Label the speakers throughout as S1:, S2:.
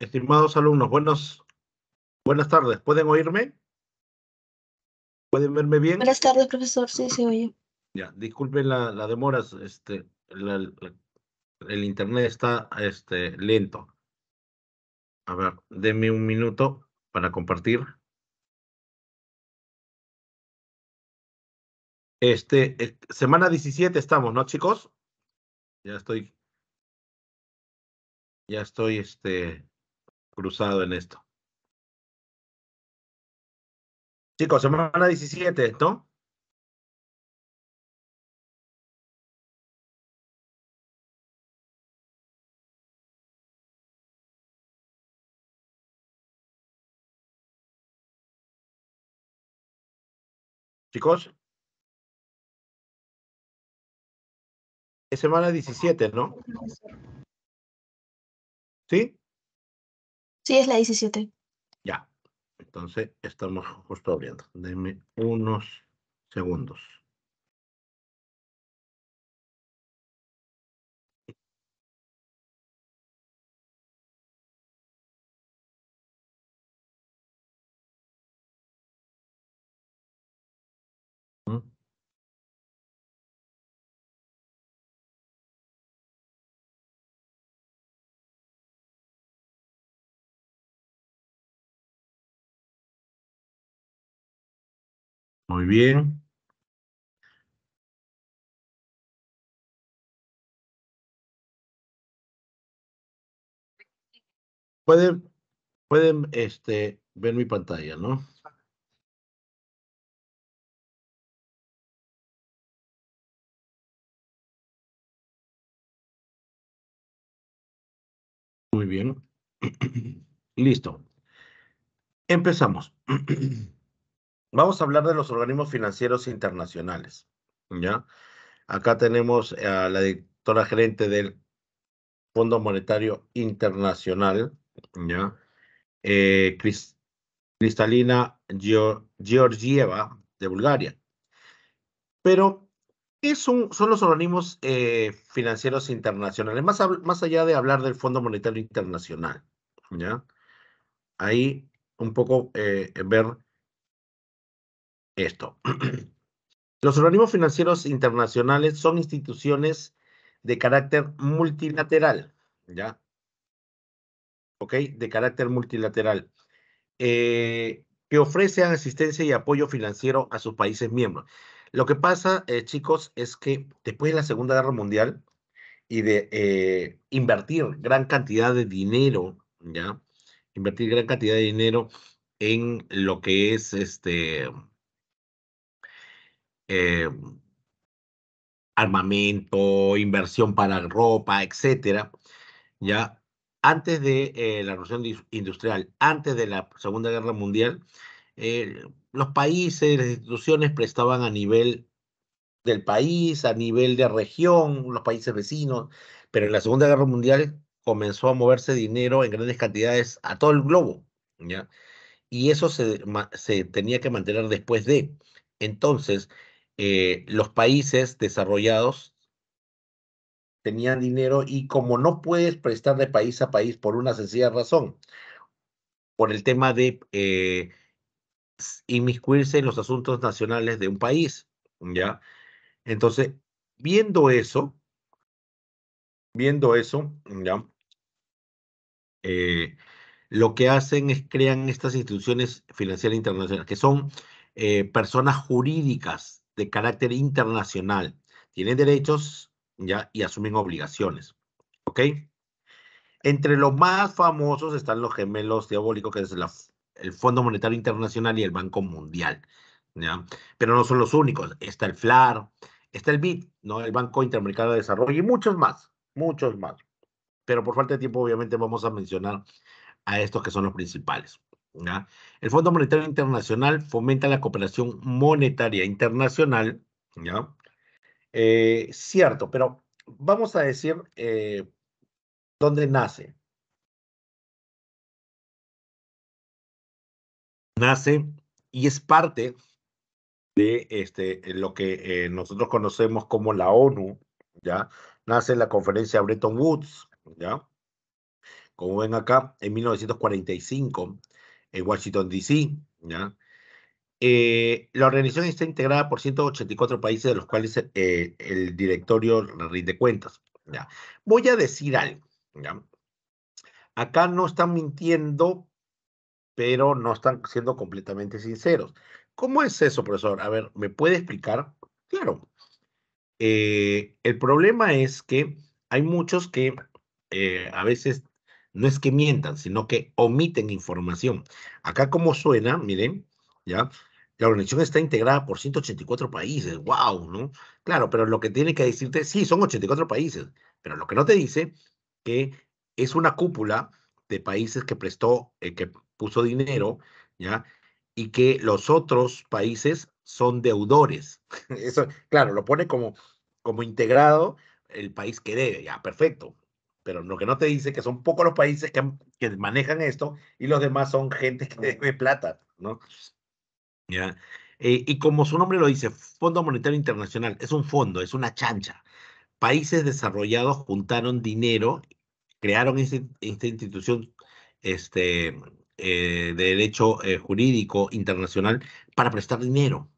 S1: Estimados alumnos, buenos, buenas tardes.
S2: ¿Pueden oírme? ¿Pueden verme bien? Buenas
S1: tardes, profesor. Sí, sí, oye.
S2: Ya, disculpen la, la demora. Este, el internet está este, lento. A ver, denme un minuto para compartir.
S1: Este,
S2: eh, semana 17 estamos, ¿no, chicos? Ya estoy. Ya estoy, este cruzado en esto.
S1: Chicos, semana 17, ¿no? Chicos. Es semana 17, ¿no? ¿Sí? Sí, es la 17.
S2: Ya, entonces estamos justo abriendo. Denme unos segundos.
S1: Muy bien. Pueden, pueden este, ver mi pantalla, ¿no?
S2: Muy bien. Listo. Empezamos. Vamos a hablar de los organismos financieros internacionales. ¿ya? Acá tenemos a la directora gerente del Fondo Monetario Internacional, ¿ya? Eh, Cristalina Georgieva de Bulgaria. Pero, ¿qué son, los organismos eh, financieros internacionales? Más, más allá de hablar del Fondo Monetario Internacional, ¿ya? Ahí un poco eh, ver esto. Los organismos financieros internacionales son instituciones de carácter multilateral, ¿ya? ¿Ok? De carácter multilateral, eh, que ofrecen asistencia y apoyo financiero a sus países miembros. Lo que pasa, eh, chicos, es que después de la Segunda Guerra Mundial y de eh, invertir gran cantidad de dinero, ¿ya? Invertir gran cantidad de dinero en lo que es este eh, armamento, inversión para ropa, etcétera, ya antes de eh, la revolución industrial, antes de la Segunda Guerra Mundial, eh, los países, las instituciones prestaban a nivel del país, a nivel de región, los países vecinos, pero en la Segunda Guerra Mundial comenzó a moverse dinero en grandes cantidades a todo el globo, ¿ya? Y eso se tenía que mantener después de. Entonces, eh, los países desarrollados tenían dinero y como no puedes prestar de país a país por una sencilla razón, por el tema de eh, inmiscuirse en los asuntos nacionales de un país, ¿ya? Entonces, viendo eso, viendo eso, ¿ya? Eh, lo que hacen es crean estas instituciones financieras internacionales, que son personas jurídicas de carácter internacional. Tienen derechos ¿ya? y asumen obligaciones. ¿Ok? Entre los más famosos están los gemelos diabólicos, que es el Fondo Monetario Internacional y el Banco Mundial. ¿ya? Pero no son los únicos. Está el FLAR, está el BID, ¿no? el Banco Interamericano de Desarrollo y muchos más, muchos más. Pero por falta de tiempo, obviamente, vamos a mencionar a estos que son los principales. El Fondo Monetario Internacional fomenta la cooperación monetaria internacional, ¿ya? Eh, cierto, pero vamos a decir eh, dónde nace. Nace y es parte de este, lo que eh, nosotros conocemos como la ONU, ¿ya? Nace la conferencia Bretton Woods, ¿ya? Como ven acá, en 1945, en Washington, D.C. ¿ya? Eh, la organización está integrada por 184 países, de los cuales eh, el directorio rinde cuentas. ¿ya? Voy a decir algo. ¿ya? Acá no están mintiendo, pero no están siendo completamente sinceros. ¿Cómo es eso, profesor? A ver, ¿me puede explicar? Claro. Eh, el problema es que hay muchos que a veces no es que mientan, sino que omiten información. Acá como suena, miren, ¿ya? La organización está integrada por 184 países, wow, ¿no? Claro, pero lo que tiene que decirte, sí, son 84 países, pero lo que no te dice que es una cúpula de países que prestó, eh, que puso dinero, ¿ya? Y que los otros países son deudores. Eso, claro, lo pone como, como integrado el país que debe, ya, perfecto pero lo que no te dice que son pocos los países que, que manejan esto y los demás son gente que debe plata, ¿no? ¿Ya? Eh, y como su nombre lo dice, Fondo Monetario Internacional es un fondo, es una chancha. Países desarrollados juntaron dinero, crearon ese esta institución este, eh, de derecho eh, jurídico internacional para prestar dinero.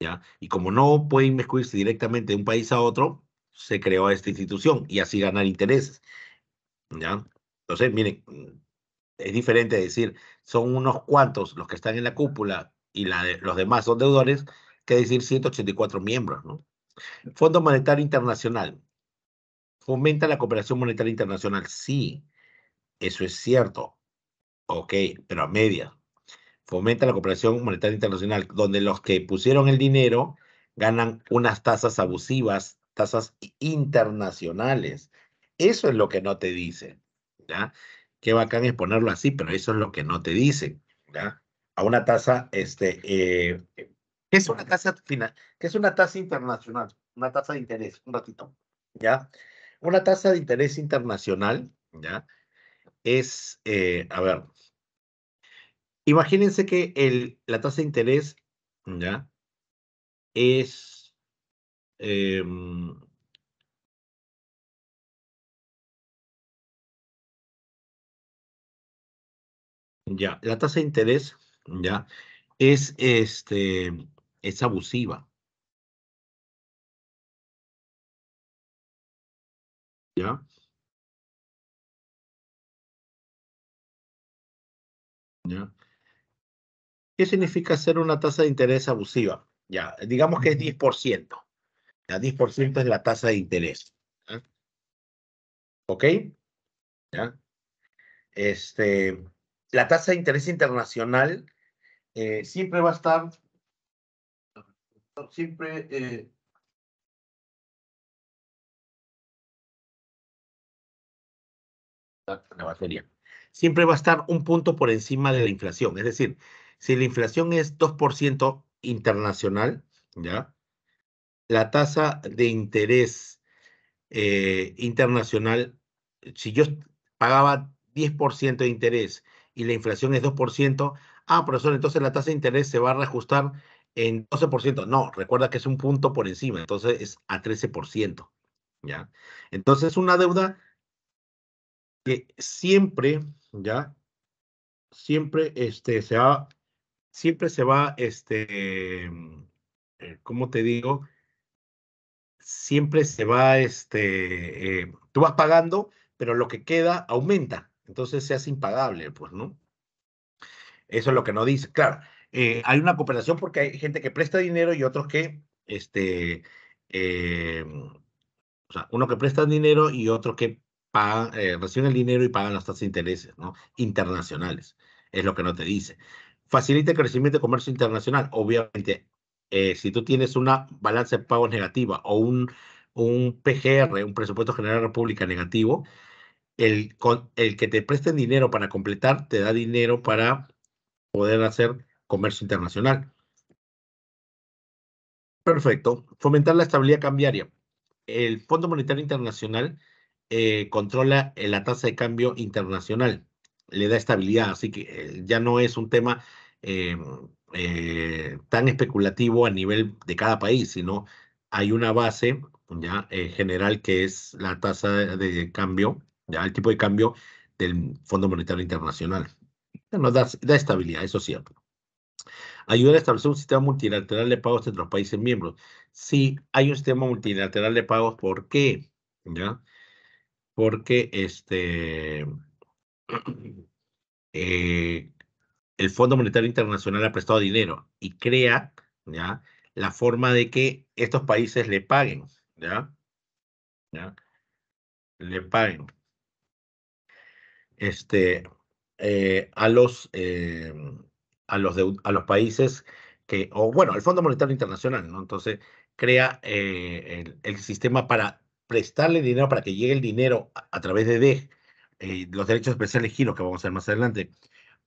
S2: ¿ya? Y como no pueden inmiscuirse directamente de un país a otro, se creó esta institución y así ganar intereses. Entonces, miren, es diferente decir, son unos cuantos los que están en la cúpula y los demás son deudores, que decir 184 miembros, ¿no? Fondo Monetario Internacional. ¿Fomenta la cooperación monetaria internacional? Sí, eso es cierto. Ok, pero a media Fomenta la cooperación monetaria internacional, donde los que pusieron el dinero ganan unas tasas abusivas, tasas internacionales. Eso es lo que no te dicen. ¿ya? Qué bacán es ponerlo así, pero eso es lo que no te dicen. ¿ya? A una tasa, este, eh, es una tasa final? es una tasa internacional? Una tasa de interés, un ratito. ¿Ya? Una tasa de interés internacional, ¿ya? Es, eh, a ver, imagínense que el, la tasa de interés, ¿ya? Es,
S1: em, Ya, la tasa de interés, ya, es, este, es abusiva. ¿Ya? ¿Ya?
S2: ¿Qué significa ser una tasa de interés abusiva? Ya, digamos que es 10%. Ya, 10% es la tasa de interés. ¿Ok? ¿Ya? Este, la tasa de interés internacional eh, siempre va a estar, siempre... Eh, siempre va a estar un punto por encima de la inflación. Es decir, si la inflación es 2% internacional, ¿ya? La tasa de interés eh, internacional, si yo pagaba 10% de interés y la inflación es 2%, ah, profesor, entonces la tasa de interés se va a reajustar en 12%. No, recuerda que es un punto por encima, entonces es a 13%. ¿Ya? Entonces, una deuda que siempre, ¿ya? Siempre, este, se va, siempre se va, este, mm, eh, ¿cómo te digo? Siempre se va, este, eh, tú vas pagando, pero lo que queda aumenta, entonces se hace impagable, pues, ¿no? Eso es lo que no dice. Claro, eh, hay una cooperación porque hay gente que presta dinero y otros que, este, eh, o sea, uno que presta dinero y otro que pagan, eh, reciben el dinero y pagan las tasas de intereses, ¿no? Internacionales, es lo que no te dice. Facilita el crecimiento de comercio internacional. Obviamente, si tú tienes una balanza de pagos negativa o un, un PGR, un presupuesto general de República negativo, el, el que te presten dinero para completar te da dinero para poder hacer comercio internacional. Perfecto. Fomentar la estabilidad cambiaria. El Fondo Monetario Internacional eh, controla eh, la tasa de cambio internacional, le da estabilidad, así que eh, ya no es un tema tan especulativo a nivel de cada país, sino hay una base general que es la tasa de cambio el tipo de cambio del Fondo Monetario Internacional. Nos da, estabilidad, eso es cierto. Ayuda a establecer un sistema multilateral de pagos entre los países miembros. Sí, hay un sistema multilateral de pagos, ¿por qué? ¿Ya? Porque este, eh, el Fondo Monetario Internacional ha prestado dinero y crea ¿ya? la forma de que estos países le paguen. ¿ya? ¿Ya? Le paguen este, eh, a, los, eh, a, los a los países que, o bueno, al Fondo Monetario Internacional, ¿no? Entonces, crea eh, el, sistema para prestarle dinero, para que llegue el dinero a, través de DEG, los derechos especiales giros, que vamos a ver más adelante,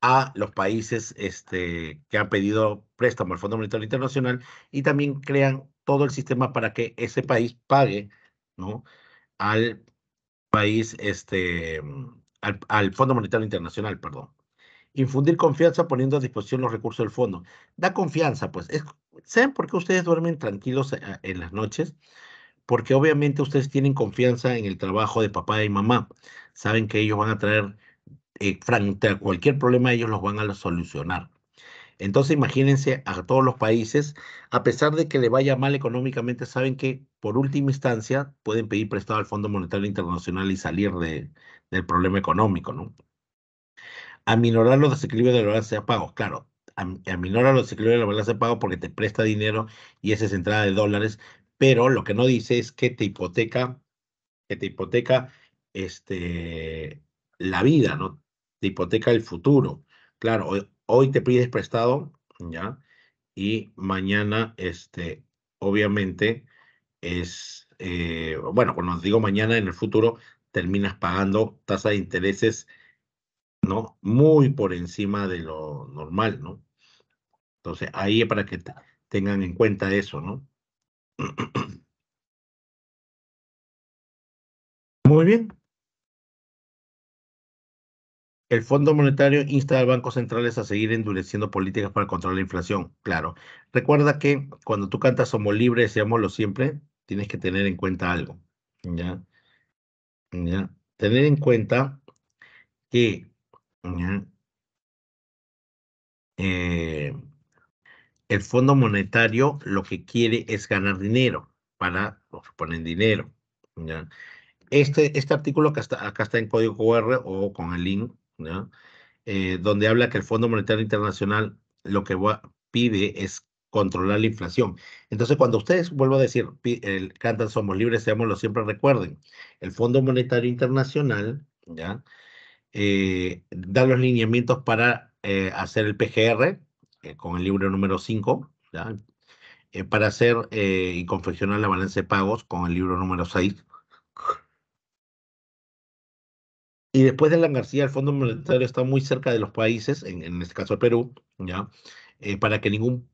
S2: a los países este, que han pedido préstamo al Fondo Monetario Internacional y también crean todo el sistema para que ese país pague, ¿no? Al país, este, al, Fondo Monetario Internacional, perdón. Infundir confianza poniendo a disposición los recursos del fondo. Da confianza, pues. Es, ¿Saben por qué ustedes duermen tranquilos eh, en las noches? Porque obviamente ustedes tienen confianza en el trabajo de papá y mamá. Saben que ellos van a traer, eh, frente a cualquier problema, ellos los van a solucionar. Entonces imagínense a todos los países, a pesar de que le vaya mal económicamente, saben que por última instancia pueden pedir prestado al Fondo Monetario Internacional y salir del problema económico, ¿no? Aminorar los desequilibrios de la balanza de pagos, claro. Aminora los desequilibrios de la balanza de pagos porque te presta dinero y esa es entrada de dólares, pero lo que no dice es que te hipoteca, que te hipoteca este, la vida, ¿no? Te hipoteca el futuro. Claro, hoy te pides prestado, ¿ya? Y mañana, este, obviamente, es, eh, bueno, cuando digo mañana, en el futuro, terminas pagando tasa de intereses, ¿no? Muy por encima de lo normal, ¿no? Entonces, ahí es para que tengan en cuenta eso, ¿no? Muy bien, el Fondo Monetario insta al Banco centrales a seguir endureciendo políticas para controlar la inflación. Claro. Recuerda que cuando tú cantas Somos libres, seámoslo siempre, tienes que tener en cuenta algo. ¿Ya? Tener en cuenta que eh, el Fondo Monetario lo que quiere es ganar dinero para, pues, ponen dinero. Este, este artículo que está, acá está en código QR o con el link eh, donde habla que el Fondo Monetario Internacional lo que pide es controlar la inflación. Entonces, cuando ustedes, vuelvo a decir, el, cantan Somos Libres, lo siempre, recuerden, el Fondo Monetario Internacional, ¿ya? Eh, da los lineamientos para eh, hacer el PGR, con el libro número 5, para hacer y confeccionar la balanza de pagos con el libro número 6, Y después de la García, el Fondo Monetario está muy cerca de los países, en, este caso el Perú, ¿ya? Eh, para que ningún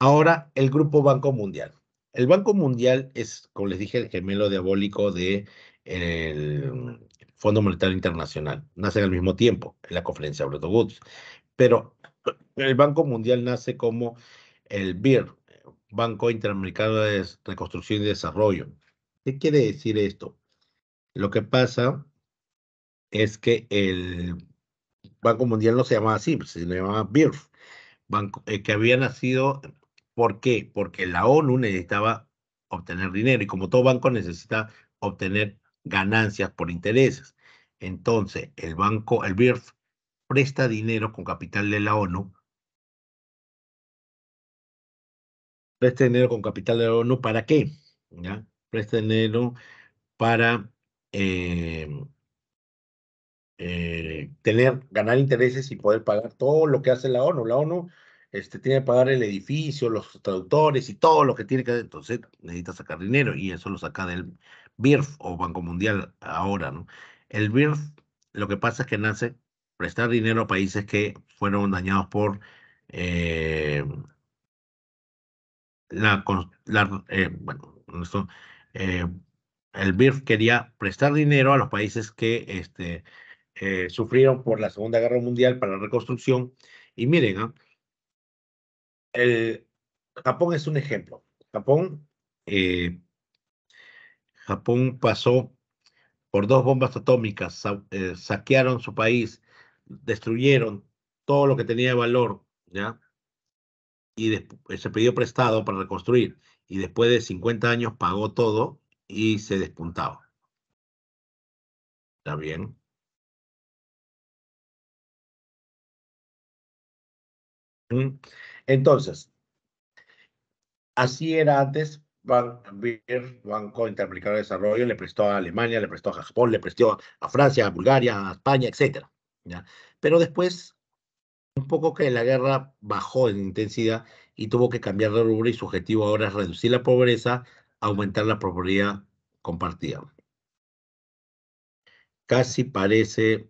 S2: Ahora, el Grupo Banco Mundial. El Banco Mundial es, como les dije, el gemelo diabólico de el, Fondo Monetario Internacional. Nace al mismo tiempo, en la conferencia de Bretton Woods. Pero eh, el Banco Mundial nace como el BIR, Banco Interamericano de Reconstrucción y Desarrollo. ¿Qué quiere decir esto? Lo que pasa es que el Banco Mundial no se llamaba así, pues, se llamaba BIRF, banco, eh, que había nacido, ¿por qué? Porque la ONU necesitaba obtener dinero y como todo banco necesita obtener ganancias por intereses. Entonces, el banco, el BIRF, presta dinero con capital de la ONU, presta dinero con capital de la ONU para qué? ¿Ya? Presta dinero para eh, eh, tener, ganar intereses y poder pagar todo lo que hace la ONU. La ONU este, tiene que pagar el edificio, los traductores y todo lo que tiene que hacer. Entonces necesita sacar dinero y eso lo saca del BIRF o Banco Mundial ahora, ¿no? El BIRF lo que pasa es que nace prestar dinero a países que fueron dañados por eh, la, eh, bueno, esto, eh, el BIRF quería prestar dinero a los países que este, sufrieron por la Segunda Guerra Mundial para la reconstrucción. Y miren, ah el, Japón es un ejemplo. Japón, eh, Japón pasó por dos bombas atómicas, eh, saquearon su país, destruyeron todo lo que tenía de valor, ¿ya? Y eh, se pidió prestado para reconstruir. Y después de 50 años pagó todo y se despuntaba. ¿Está bien? Mm. Entonces, así era antes. Banco Interamericano de Desarrollo le prestó a Alemania, le prestó a Japón, le prestó a Francia, a Bulgaria, a España, etc. Pero después, un poco que la guerra bajó en intensidad y tuvo que cambiar de rubro y su objetivo ahora es reducir la pobreza, aumentar la propiedad compartida. Casi parece...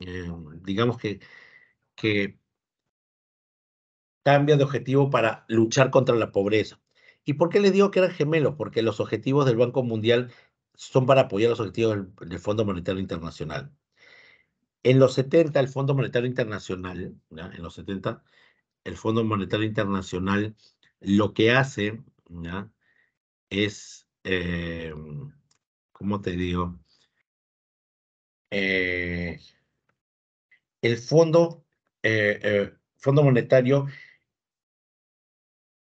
S1: Eh, digamos que,
S2: cambia de objetivo para luchar contra la pobreza. ¿Y por qué le digo que eran gemelos? Porque los objetivos del Banco Mundial son para apoyar los objetivos del, del Fondo Monetario Internacional. En los 70, el Fondo Monetario Internacional, en los 70, el Fondo Monetario Internacional lo que hace es, eh, ¿cómo te digo? Eh, el Fondo, eh, eh, fondo Monetario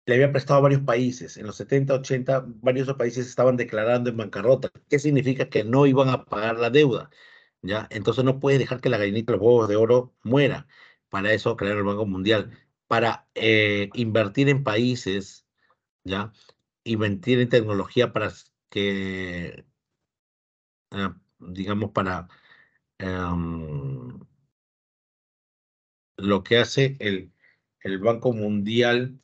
S2: le había prestado a varios países. En los 70, 80, varios países estaban declarando en bancarrota. ¿Qué significa? Que no iban a pagar la deuda. ¿ya? Entonces no puedes dejar que la gallinita de los huevos de oro muera. Para eso crearon el Banco Mundial. Para eh, invertir en países, ¿ya? Invertir en tecnología para que, digamos, para... Em, lo que hace el, el Banco Mundial,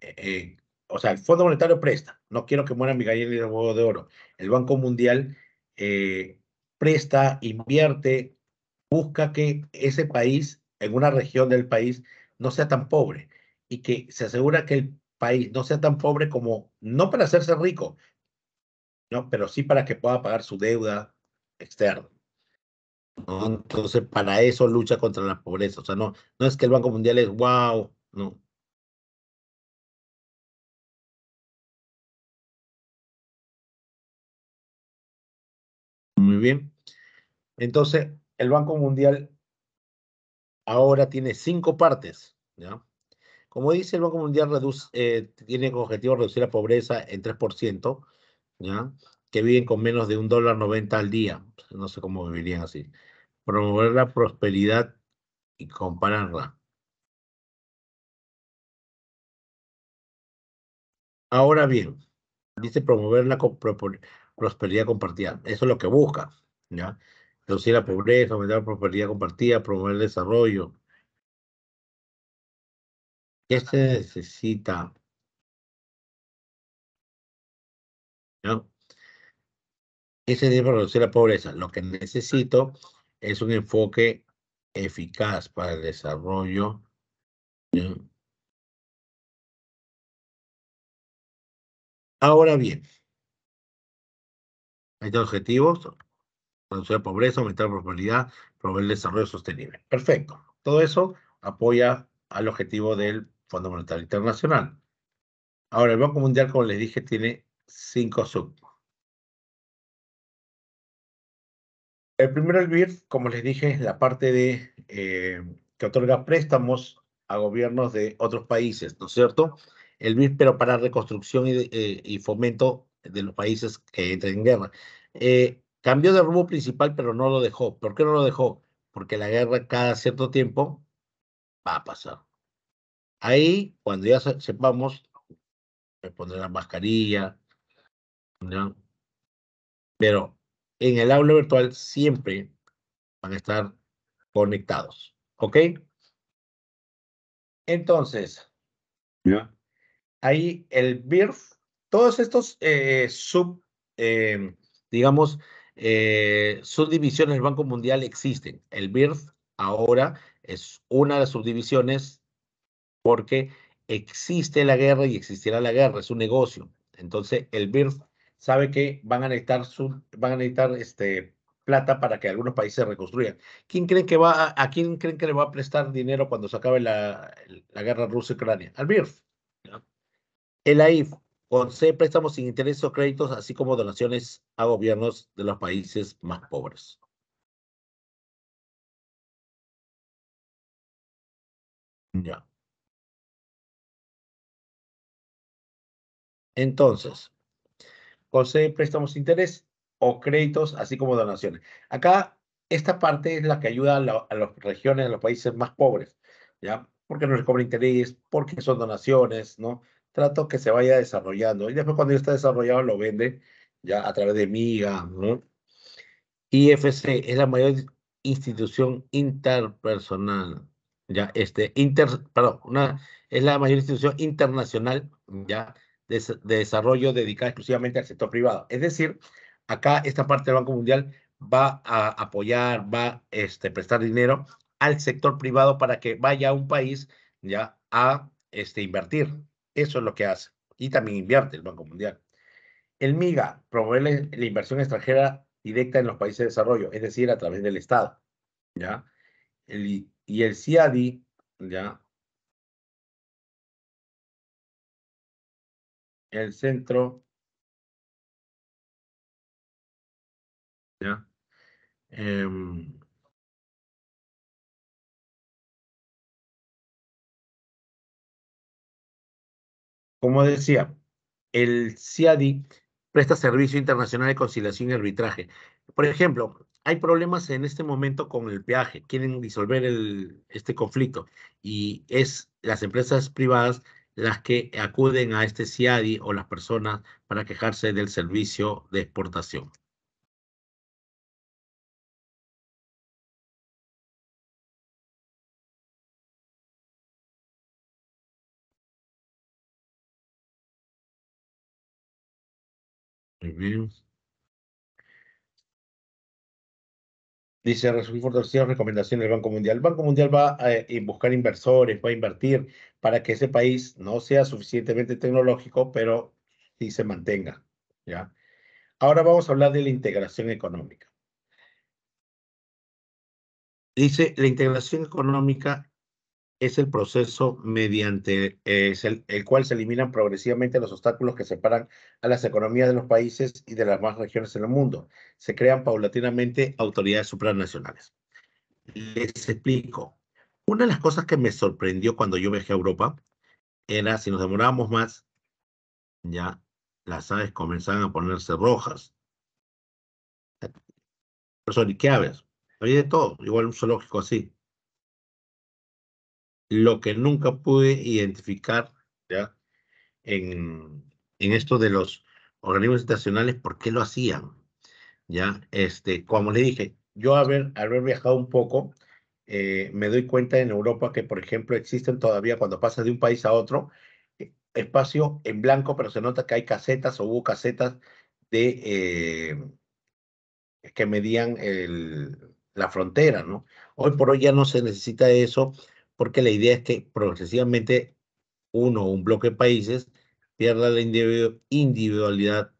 S2: eh, o sea, el Fondo Monetario presta, no quiero que muera mi gallina el de oro. El Banco Mundial eh, presta, invierte, busca que ese país, en una región del país, no sea tan pobre y que se asegura que el país no sea tan pobre como, no para hacerse rico, no, pero sí para que pueda pagar su deuda externa. Entonces, para eso lucha contra la pobreza. O sea, no, no es que el Banco Mundial es wow, no. Muy bien. Entonces, el Banco Mundial ahora tiene cinco partes, ¿ya? Como dice, el Banco Mundial reduce, eh, tiene como objetivo reducir la pobreza en 3%, ¿ya? que viven con menos de un dólar noventa al día. No sé cómo vivirían así. Promover la prosperidad
S1: y compararla.
S2: Ahora bien, dice promover la prosperidad compartida. Eso es lo que busca, ¿ya? Reducir la pobreza, aumentar la prosperidad compartida, promover el desarrollo. ¿Qué se necesita? ¿Ya? Ese día para reducir la pobreza. Lo que necesito es un enfoque eficaz para el desarrollo. Ahora bien, hay dos objetivos, reducir la pobreza, aumentar la prosperidad, promover el desarrollo sostenible. Perfecto. Todo eso apoya al objetivo del Fondo Monetario Internacional. Ahora, el Banco Mundial, como les dije, tiene cinco sub El primero, el BIR, como les dije, es la parte de eh, que otorga préstamos a gobiernos de otros países, ¿no es cierto? El BIR, pero para reconstrucción y, eh, fomento de los países que entran en guerra. Eh, cambió de rumbo principal, pero no lo dejó. ¿Por qué no lo dejó? Porque la guerra cada cierto tiempo va a pasar. Ahí, cuando ya sepamos, me la mascarilla, ¿no? pero en el aula virtual siempre van a estar conectados. ¿Ok? Entonces, ahí el BIRF, todos estos eh, sub, eh, digamos, eh, subdivisiones del Banco Mundial existen. El BIRF ahora es una de las subdivisiones porque existe la guerra y existirá la guerra, es un negocio. Entonces, el BIRF sabe que van a necesitar, van a necesitar este, plata para que algunos países reconstruyan. ¿Quién creen que va a, quién creen que le va a prestar dinero cuando se acabe la, guerra rusa ucrania Al BIRF. El AIF concede préstamos sin intereses o créditos, así como donaciones a gobiernos de los países más pobres. Ya. Entonces, concede préstamos de interés o créditos, así como donaciones. Acá, esta parte es la que ayuda a, las regiones, a los países más pobres, ¿ya? Porque no les cobra interés, porque son donaciones, ¿no? Trato que se vaya desarrollando. Y después cuando ya está desarrollado, lo vende ya a través de MIGA, ¿no? IFC es la mayor institución interpersonal, ya, este, inter, perdón, una, es la mayor institución internacional, ya, de, desarrollo dedicada exclusivamente al sector privado. Es decir, acá esta parte del Banco Mundial va a apoyar, va a este, prestar dinero al sector privado para que vaya un país ya a este, invertir. Eso es lo que hace. Y también invierte el Banco Mundial. El MIGA promueve la inversión extranjera directa en los países de desarrollo, es decir, a través del Estado. ¿ya? El, y el CIADI ¿ya?
S1: el centro. ¿Ya? Em, como
S2: decía, el CIADI presta servicio internacional de conciliación y arbitraje. Por ejemplo, hay problemas en este momento con el peaje, quieren disolver el, este conflicto y es las empresas privadas las que acuden a este CIADI o las personas para quejarse del servicio de exportación. Dice, recomendación recomendaciones del Banco Mundial. El Banco Mundial va a eh, buscar inversores, va a invertir, para que ese país no sea suficientemente tecnológico, pero sí se mantenga. ¿ya? Ahora vamos a hablar de la integración económica. Dice, la integración económica es el proceso mediante eh, el, el, cual se eliminan progresivamente los obstáculos que separan a las economías de los países y de las más regiones del mundo. Se crean paulatinamente autoridades supranacionales. Les explico. Una de las cosas que me sorprendió cuando yo viajé a Europa era si nos demorábamos más, ya las aves comenzaban a ponerse rojas. Pero ¿qué aves? Había de todo, igual un zoológico así. Lo que nunca pude identificar ¿ya? En, en esto de los organismos estacionales, ¿por qué lo hacían? Ya, este, como le dije, yo haber, haber viajado un poco, eh, me doy cuenta en Europa que, por ejemplo, existen todavía cuando pasas de un país a otro, eh, espacio en blanco, pero se nota que hay casetas o hubo casetas de eh, que medían la frontera, ¿no? Hoy por hoy ya no se necesita eso porque la idea es que progresivamente uno o un bloque de países pierda la individualidad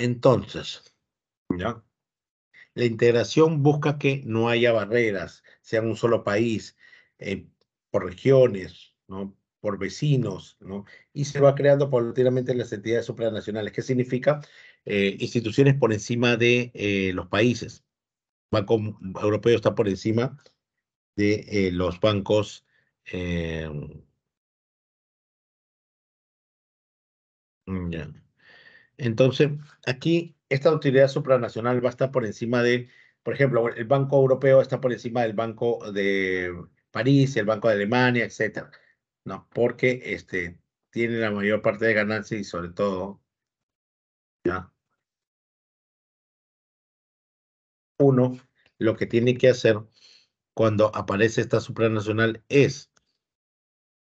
S2: Entonces, ¿ya? La integración busca que no haya barreras, sea un solo país, eh, por regiones, ¿no? por vecinos, ¿no? y se va creando paulatinamente las entidades supranacionales. ¿Qué significa? Eh, instituciones por encima de eh, los países. Banco Europeo está por encima de los bancos mm, Ya. Entonces, aquí esta utilidad supranacional va a estar por encima de, por ejemplo, el Banco Europeo está por encima del Banco de París, el Banco de Alemania, etcétera, ¿no? Porque este, tiene la mayor parte de ganancias y sobre todo, ¿ya? Uno, lo que tiene que hacer cuando aparece esta supranacional es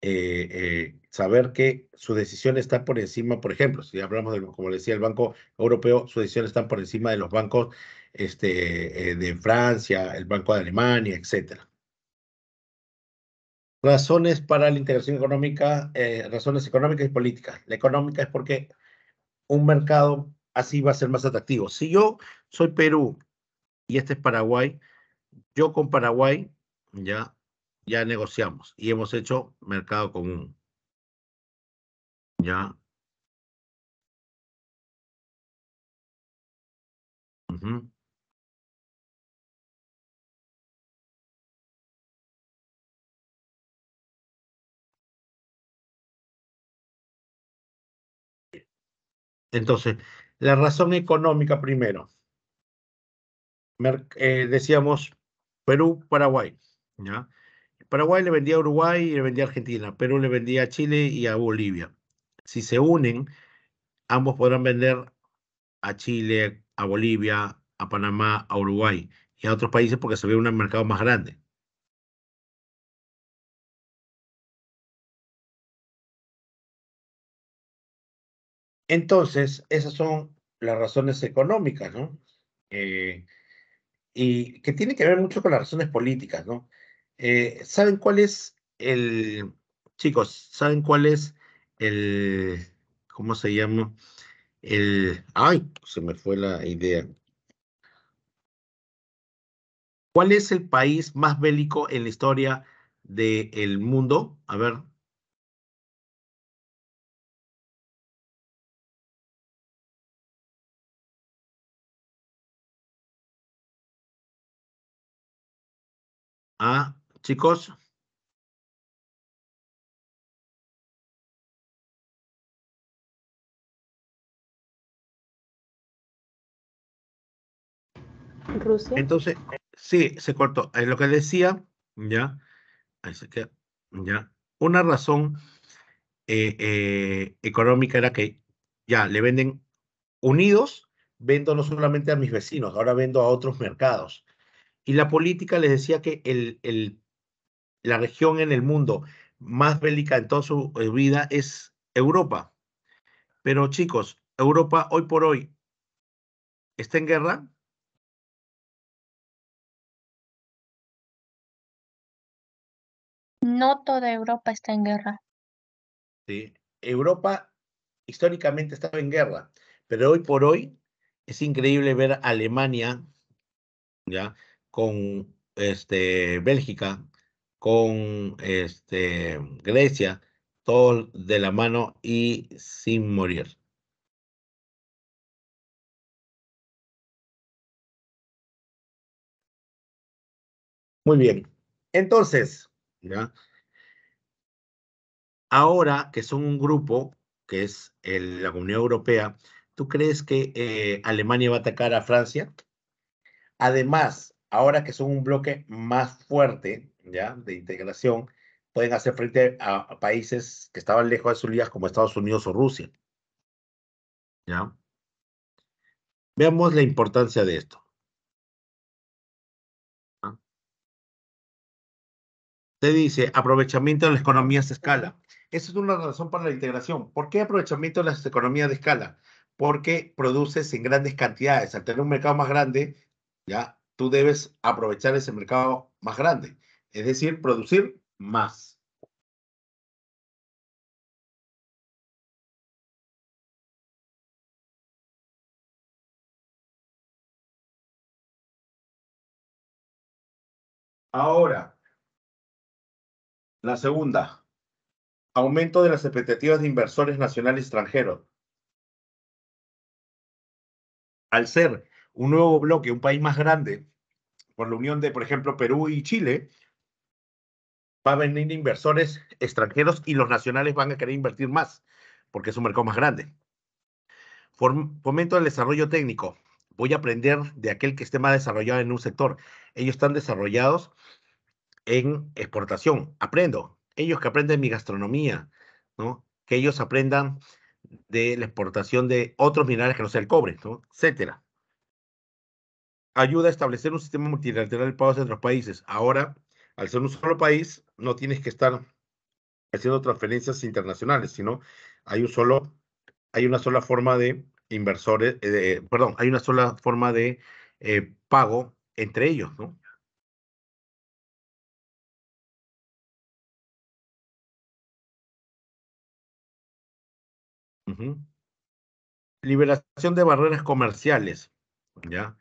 S2: eh, eh, saber que su decisión está por encima, por ejemplo, si hablamos de, como decía el Banco Europeo, su decisión está por encima de los bancos este, eh, de Francia, el Banco de Alemania, etcétera. Razones para la integración económica, eh, razones económicas y políticas. La económica es porque un mercado así va a ser más atractivo. Si yo soy Perú y este es Paraguay, yo con Paraguay ya, ya negociamos y hemos hecho mercado común.
S1: Ya. Entonces, la razón
S2: económica primero. Eh, decíamos Perú, Paraguay. Paraguay le vendía a Uruguay y le vendía a Argentina. Perú le vendía a Chile y a Bolivia. Si se unen, ambos podrán vender a Chile, a Bolivia, a Panamá, a Uruguay y a otros países porque se ve un mercado más grande. Entonces, esas son las razones económicas, ¿no? Eh, y que tiene que ver mucho con las razones políticas, ¿no? Eh, ¿Saben cuál es el, chicos, ¿saben cuál es el, ¿cómo se llama? El, ay, se me fue la idea. ¿Cuál es el país más bélico en la historia del mundo? A ver.
S1: Ah, chicos. Rusia.
S2: Entonces, sí, se cortó. Eh, lo que decía, ya, que, ya, una razón eh, eh, económica era que ya le venden unidos, vendo no solamente a mis vecinos, ahora vendo a otros mercados. Y la política les decía que el, el, la región en el mundo más bélica en toda su vida es Europa. Pero chicos, Europa hoy por hoy está en guerra,
S1: No toda Europa está en guerra.
S2: Sí, Europa históricamente estaba en guerra, pero hoy por hoy es increíble ver a Alemania, ya, con este, Bélgica, con este, Grecia, todo de la mano y sin morir. Muy bien. Entonces, Ahora que son un grupo, que es la Unión Europea, ¿tú crees que eh, Alemania va a atacar a Francia? Además, ahora que son un bloque más fuerte, ¿ya? De integración, pueden hacer frente a, países que estaban lejos de sus ligas como Estados Unidos o Rusia.
S1: ¿Ya? Veamos la importancia de esto.
S2: te dice aprovechamiento de las economías de escala. Esa es una razón para la integración. ¿Por qué aprovechamiento de las economías de escala? Porque produces en grandes cantidades. Al tener un mercado más grande, ya tú debes aprovechar ese mercado más grande. Es decir, producir más.
S1: Ahora, la segunda, aumento de
S2: las expectativas de inversores nacionales y extranjeros. Al ser un nuevo bloque, un país más grande, por la unión de, por ejemplo, Perú y Chile, va a venir inversores extranjeros y los nacionales van a querer invertir más, porque es un mercado más grande. Fomento del desarrollo técnico. Voy a aprender de aquel que esté más desarrollado en un sector. Ellos están desarrollados en exportación. Aprendo. Ellos que aprenden mi gastronomía, ¿no? Que ellos aprendan de la exportación de otros minerales que no sea el cobre, ¿no? etcétera. Ayuda a establecer un sistema multilateral de pagos entre los países. Ahora, al ser un solo país, no tienes que estar haciendo transferencias internacionales, sino hay un solo, hay una sola forma de inversores, eh, perdón, hay una sola forma de eh, pago entre ellos, ¿no? Liberación de barreras comerciales, ¿ya?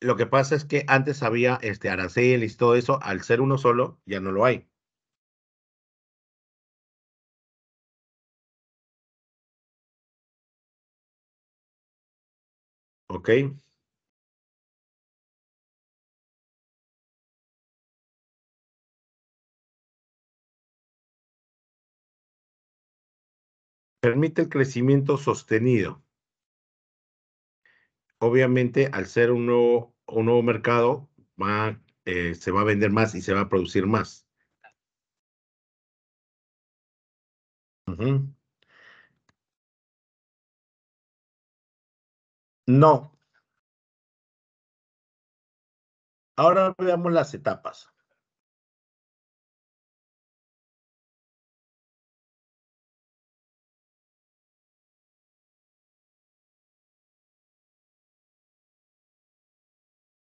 S2: Lo que pasa es que antes había este, aranceles y todo eso, al ser uno solo, ya no lo hay. ¿Ok? Permite el crecimiento sostenido. Obviamente, al ser un nuevo, un nuevo mercado, va, eh, se va a vender más y se va a producir más.
S1: No. Ahora veamos las etapas.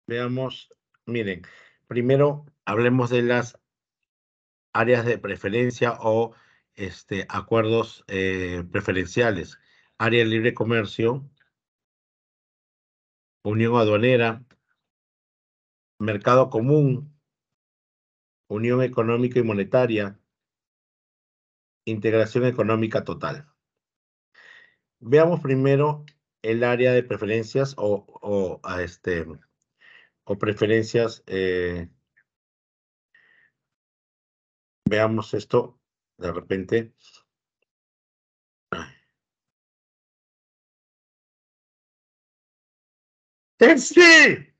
S2: Veamos, miren, primero hablemos de las áreas de preferencia o este, acuerdos eh, preferenciales. Área de libre comercio, unión aduanera, mercado común, unión económica y monetaria, integración económica total. Veamos primero el área de preferencias o, o a este, o preferencias, eh, veamos esto de repente.
S1: ¡Tensi! ¡Este!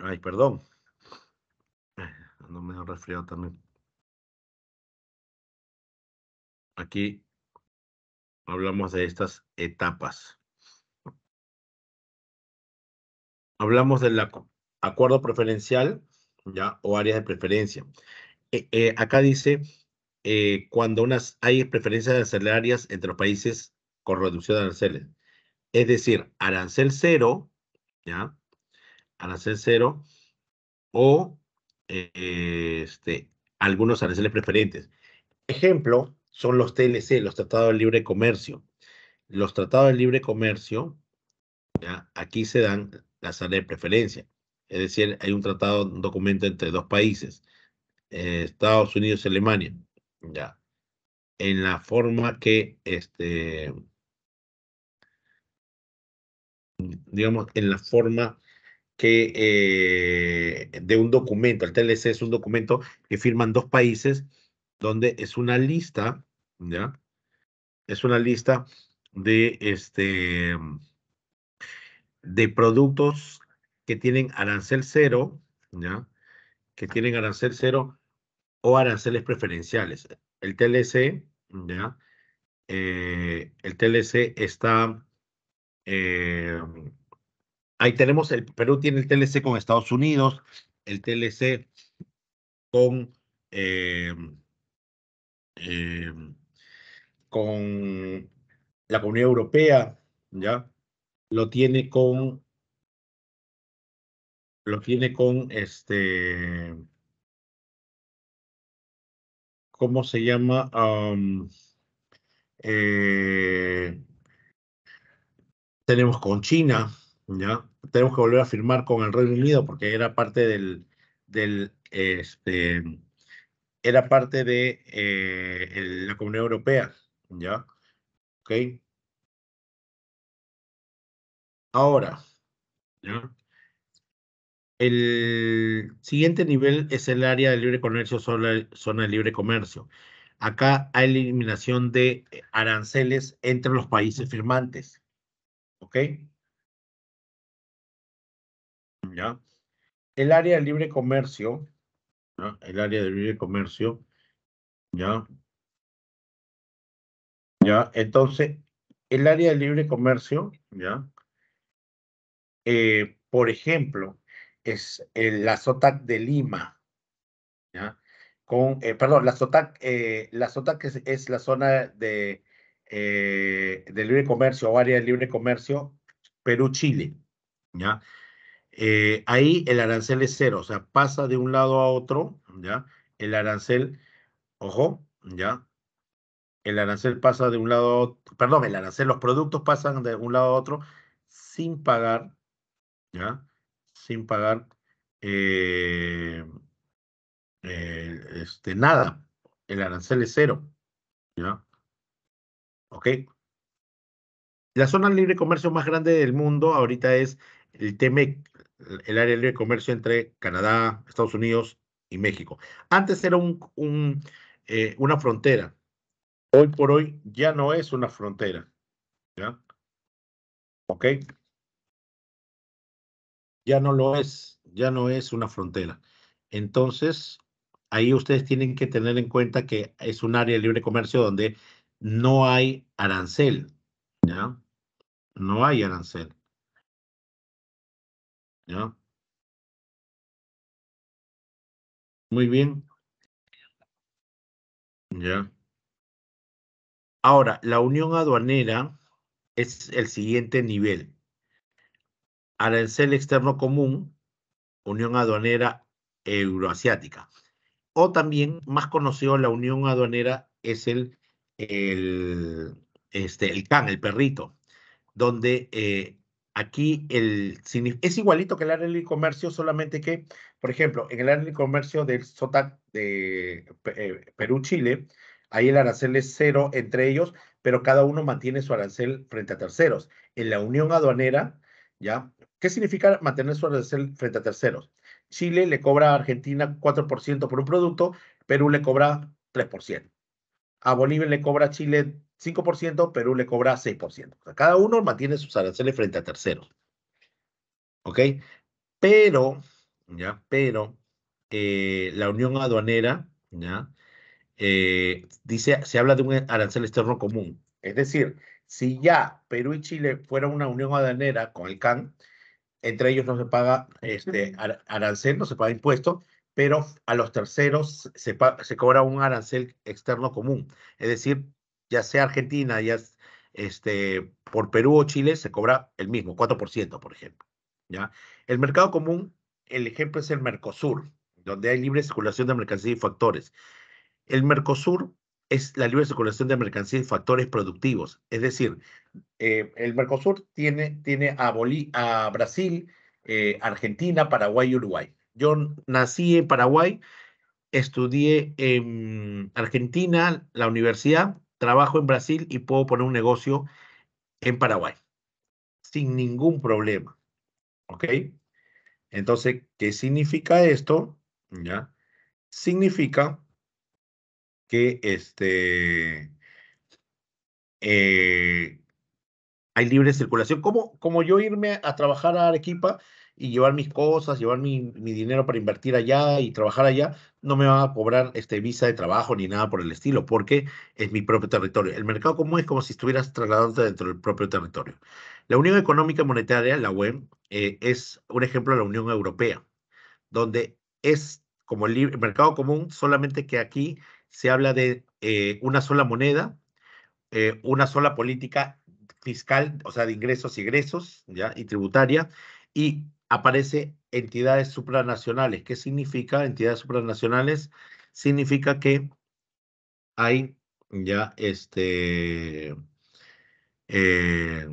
S1: Ay, perdón. No me he resfriado también. Aquí
S2: hablamos de estas etapas. Hablamos de la acuerdo preferencial ¿ya? o áreas de preferencia. Eh, eh, acá dice, eh, cuando unas, hay preferencias arancelarias entre los países con reducción de aranceles. Es decir, arancel cero, ¿ya? Arancel cero o este, algunos aranceles preferentes. Ejemplo son los TLC, los Tratados de Libre Comercio. Los Tratados de Libre Comercio, ¿ya? aquí se dan las áreas de preferencia es decir, hay un tratado, un documento entre dos países, eh, Estados Unidos y Alemania, ya, en la forma que, este, digamos, en la forma que eh, de un documento, el TLC es un documento que firman dos países, donde es una lista, ¿ya? Es una lista de, este, de productos que tienen arancel cero, ¿ya? que tienen arancel cero o aranceles preferenciales. El TLC, ¿ya? Eh, el TLC está... Eh, ahí tenemos, el Perú tiene el TLC con Estados Unidos, el TLC con... Eh, con la Comunidad Europea, ¿ya? Lo tiene con lo tiene con este.
S1: ¿Cómo se llama?
S2: Eh, tenemos con China, ¿ya? Tenemos que volver a firmar con el Reino Unido porque era parte del, del este, era parte de eh, la Comunidad Europea, ¿ya? ¿Ok? Ahora, ¿ya? El siguiente nivel es el área de libre comercio, zona de libre comercio. Acá hay eliminación de eh, aranceles entre los países firmantes. ¿Ok? ¿Ya? El área de libre comercio, el área de libre comercio, ¿ya? ¿Ya? Entonces, el área de libre comercio, ¿ya? Eh, por ejemplo, es la SOTAC de Lima, ¿ya? Con, eh, perdón, la SOTAC, eh, es, la zona de, eh, de libre comercio o área de libre comercio Perú-Chile, ¿ya? ahí el arancel es cero, o sea, pasa de un lado a otro, ¿ya? El arancel, ojo, ¿ya? El arancel pasa de un lado a otro, perdón, el arancel, los productos pasan de un lado a otro sin pagar, ¿ya? sin pagar eh, eh, este, nada. El arancel es cero. ¿Ya? ¿Ok? La zona de libre comercio más grande del mundo ahorita es el TEMEC, el área de libre comercio entre Canadá, Estados Unidos y México. Antes era un, eh, una frontera. Hoy por hoy ya no es una frontera. ¿Ya? ¿Ok? ya no lo es, ya no es una frontera. Entonces, ahí ustedes tienen que tener en cuenta que es un área de libre comercio donde no hay arancel, ¿ya? No hay arancel. ¿Ya? Muy bien. Ya. Ahora, la unión aduanera es el siguiente nivel arancel externo común, Unión Aduanera Euroasiática. O también, más conocido, la Unión Aduanera es el, el, este, el can, el perrito, donde eh, aquí el, es igualito que el área de comercio, solamente que, por ejemplo, en el área de comercio del SOTAC de eh, Perú-Chile, ahí el arancel es cero entre ellos, pero cada uno mantiene su arancel frente a terceros. En la Unión Aduanera, ¿ya? ¿Qué significa mantener su arancel frente a terceros? Chile le cobra a Argentina 4% por un producto, Perú le cobra 3%. A Bolivia le cobra Chile 5%, Perú le cobra 6%. cada uno mantiene sus aranceles frente a terceros. ¿Ok? Pero, ya, pero eh, la Unión Aduanera, ya, eh, dice, se habla de un arancel externo común. Es decir, si ya Perú y Chile fueran una unión aduanera con el CAN, entre ellos no se paga este, arancel, no se paga impuesto, pero a los terceros se, se cobra un arancel externo común. Es decir, ya sea Argentina, ya este, por Perú o Chile, se cobra el mismo, 4%, por ejemplo. ¿ya? El mercado común, el ejemplo es el Mercosur, donde hay libre circulación de mercancías y factores. El Mercosur es la libre circulación de mercancías y factores productivos. Es decir, eh, el Mercosur tiene, tiene a, a Brasil, eh, Argentina, Paraguay y Uruguay. Yo nací en Paraguay, estudié en Argentina, la universidad, trabajo en Brasil y puedo poner un negocio en Paraguay sin ningún problema. ¿Ok? Entonces, ¿qué significa esto? ¿Ya? Significa este, eh, hay libre circulación. Como, como yo irme a trabajar a Arequipa y llevar mis cosas, llevar mi, dinero para invertir allá y trabajar allá, no me va a cobrar este visa de trabajo ni nada por el estilo, porque es mi propio territorio. El mercado común es como si estuvieras trasladándote dentro del propio territorio. La Unión Económica Monetaria, la UEM, eh, es un ejemplo de la Unión Europea, donde es como el mercado común, solamente que aquí se habla de eh, una sola moneda, eh, una sola política fiscal, o sea, de ingresos y egresos, ¿ya? Y tributaria, y aparece entidades supranacionales. ¿Qué significa entidades supranacionales? Significa que hay ya este eh,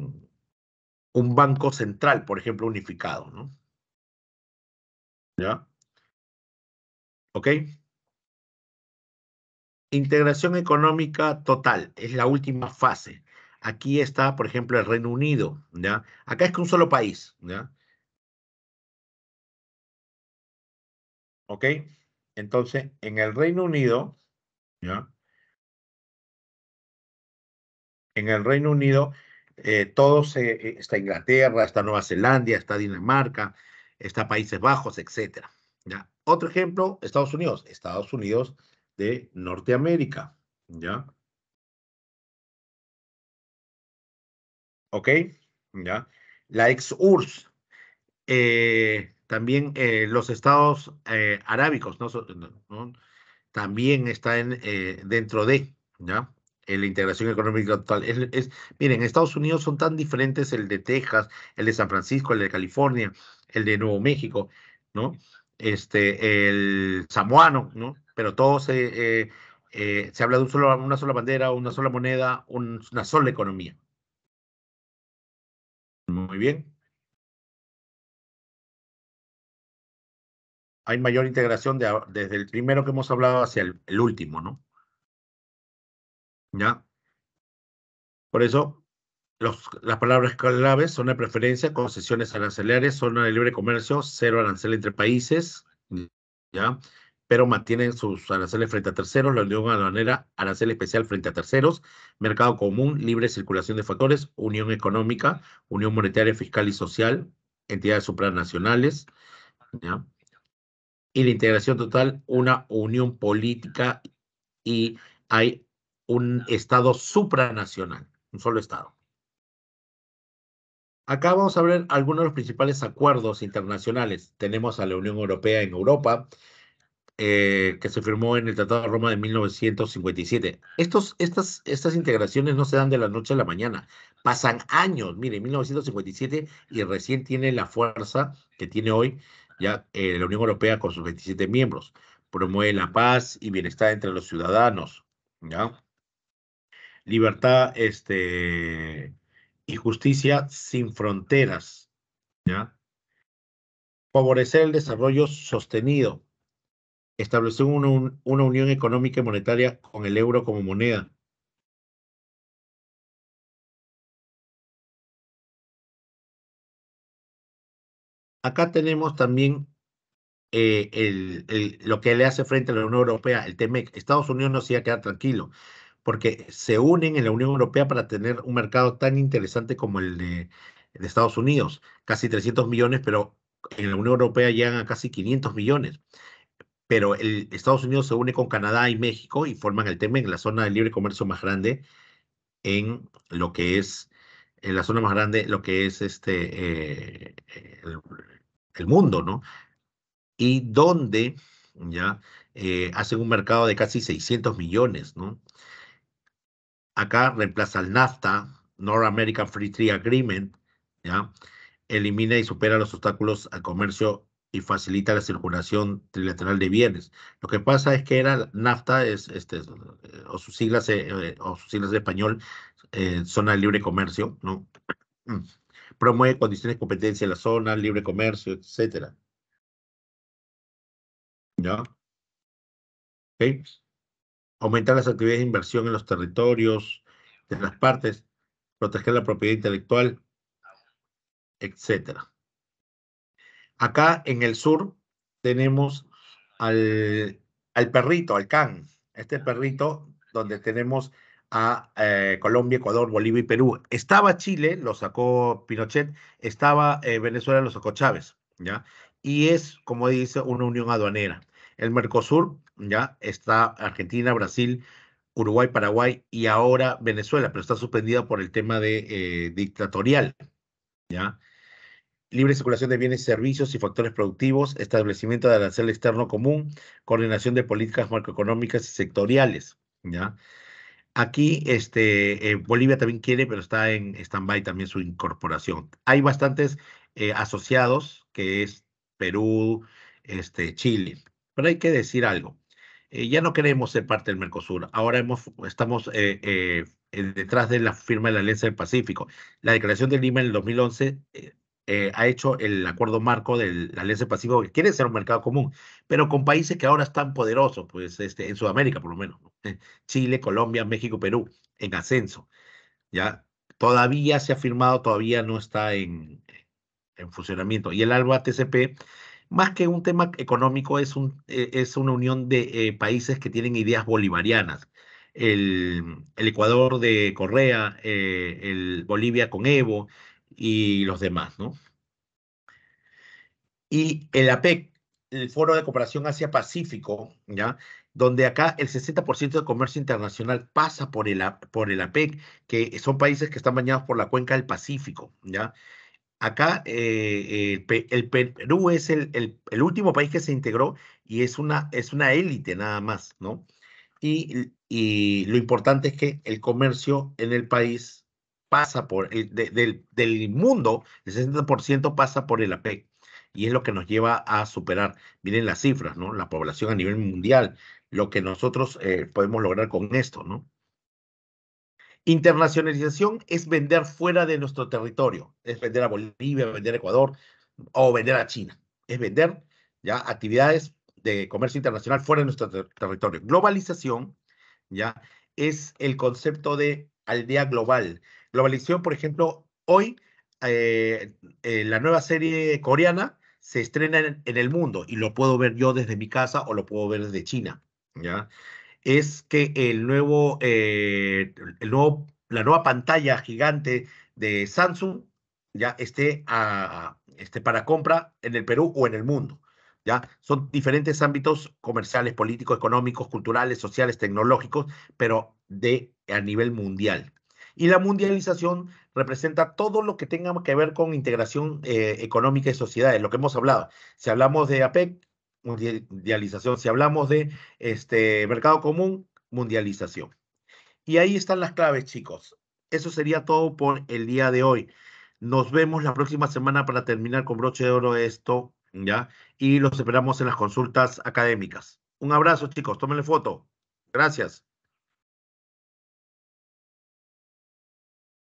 S2: un banco central, por ejemplo, unificado, ¿no? ¿Ya? ¿Ok? Integración económica total es la última fase. Aquí está, por ejemplo, el Reino Unido. ¿ya? Acá es que un solo país. ¿ya? ¿Ok? Entonces, en el Reino Unido, ¿ya? En el Reino Unido, eh, todos, eh, está Inglaterra, está Nueva Zelanda, está Dinamarca, está Países Bajos, etc. ¿ya? Otro ejemplo, Estados Unidos. Estados Unidos de Norteamérica. ¿Ya? ¿Ok? ¿Ya? La ex URSS. Eh, también eh, los estados eh, arábicos, ¿no? También está en, dentro de, ¿ya? la integración económica total. miren, Estados Unidos son tan diferentes el de Texas, el de San Francisco, el de California, el de Nuevo México, ¿no? Este, el samoano, ¿no? pero todo se, eh, eh, se habla de una sola bandera, una sola moneda, una sola economía. Muy bien.
S1: Hay mayor integración desde
S2: el primero que hemos hablado hacia el, último, ¿no? ¿Ya? Por eso, las palabras claves son la preferencia, concesiones arancelarias, zona de libre comercio, cero arancel entre países, ¿ya? pero mantienen sus aranceles frente a terceros, la unión aduanera, arancel especial frente a terceros, mercado común, libre circulación de factores, unión económica, unión monetaria, fiscal y social, entidades supranacionales, y la integración total, una unión política y hay un Estado supranacional, un solo Estado. Acá vamos a ver algunos de los principales acuerdos internacionales. Tenemos a la Unión Europea en Europa, eh, que se firmó en el Tratado de Roma de 1957. Estos, estas, estas integraciones no se dan de la noche a la mañana, pasan años, mire, 1957 y recién tiene la fuerza que tiene hoy ya eh, la Unión Europea con sus 27 miembros. Promueve la paz y bienestar entre los ciudadanos, ¿ya? Libertad este, y justicia sin fronteras, ¿ya? Favorecer el desarrollo sostenido, estableció una, unión económica y monetaria con el euro como moneda. Acá tenemos también eh, el, lo que le hace frente a la Unión Europea, el TMEC. Estados Unidos no se iba a quedar tranquilo, porque se unen en la Unión Europea para tener un mercado tan interesante como el de, de Estados Unidos. Casi 300 millones, pero en la Unión Europea llegan a casi 500 millones pero el, Estados Unidos se une con Canadá y México y forman el en la zona de libre comercio más grande en lo que es, en la zona más grande, lo que es este, eh, el, mundo, ¿no? Y donde ya eh, hacen un mercado de casi 600 millones, ¿no? Acá reemplaza el NAFTA, North American Free Trade Agreement, ¿ya? Elimina y supera los obstáculos al comercio y facilita la circulación trilateral de bienes. Lo que pasa es que era NAFTA, es, este, eh, o sus siglas, eh, eh, o sus siglas en español, Zona de Libre Comercio, ¿no? Promueve condiciones de competencia en la zona, libre comercio, etcétera. ¿Ya? ¿Okay? Aumentar las actividades de inversión en los territorios de las partes, proteger la propiedad intelectual, etcétera. Acá en el sur tenemos al, perrito, al can, este ah, perrito donde tenemos a eh, Colombia, Ecuador, Bolivia y Perú. Estaba Chile, lo sacó Pinochet, estaba eh, Venezuela, lo sacó Chávez, ¿ya? Y es, como dice, una unión aduanera. El Mercosur, ¿ya? Está Argentina, Brasil, Uruguay, Paraguay y ahora Venezuela, pero está suspendida por el tema de eh, dictatorial, ¿ya? libre circulación de bienes servicios y factores productivos, establecimiento de arancel externo común, coordinación de políticas macroeconómicas y sectoriales. ¿ya? Aquí este, eh, Bolivia también quiere, pero está en stand-by también su incorporación. Hay bastantes eh, asociados, que es Perú, este, Chile, pero hay que decir algo. Eh, ya no queremos ser parte del Mercosur. Ahora hemos, estamos detrás de la firma de la Alianza del Pacífico. La declaración de Lima en el 2011 eh, ha hecho el acuerdo marco de la Alianza Pacífico, que quiere ser un mercado común, pero con países que ahora están poderosos, pues este, en Sudamérica por lo menos, Chile, Colombia, México, Perú, en ascenso. Ya todavía se ha firmado, todavía no está en, en funcionamiento. Y el ALBA TCP, más que un tema económico, es, un, e, es una unión de eh, países que tienen ideas bolivarianas. El, el Ecuador de Correa, eh, el Bolivia con Evo, y los demás, ¿no? Y el APEC, el Foro de Cooperación Asia-Pacífico, ¿ya? Donde acá el 60% del comercio internacional pasa por el, APEC, e que son países que están bañados por la cuenca del Pacífico, ¿ya? Acá eh, el, Perú es el, último país que se integró y es una, es una élite nada más, ¿no? Y, y lo importante es que el comercio en el país eh, pasa por, el, del, mundo, el 60% pasa por el APEC y es lo que nos lleva a superar, miren las cifras, ¿no? La población a nivel mundial, lo que nosotros eh, podemos lograr con esto, ¿no? Internacionalización es vender fuera de nuestro territorio, es vender a Bolivia, vender a Ecuador o vender a China, es vender ya actividades de comercio internacional fuera de nuestro territorio. Globalización, ya, es el concepto de aldea global, Globalización, por ejemplo, hoy eh, eh, la nueva serie coreana se estrena en, el mundo y lo puedo ver yo desde mi casa o lo puedo ver desde China, ¿ya? Es que el nuevo, eh, la nueva pantalla gigante de Samsung ya esté, a, para compra en el Perú o en el mundo. ¿Ya? Son diferentes ámbitos comerciales, políticos, económicos, culturales, sociales, tecnológicos, pero de a nivel mundial. Y la mundialización representa todo lo que tenga que ver con integración eh, económica y sociedades, lo que hemos hablado. Si hablamos de APEC, mundialización. Si hablamos de este mercado común, mundialización. Y ahí están las claves, chicos. Eso sería todo por el día de hoy. Nos vemos la próxima semana para terminar con broche de oro esto, ¿ya? Y los esperamos en las consultas académicas. Un abrazo, chicos. Tómenle foto. Gracias.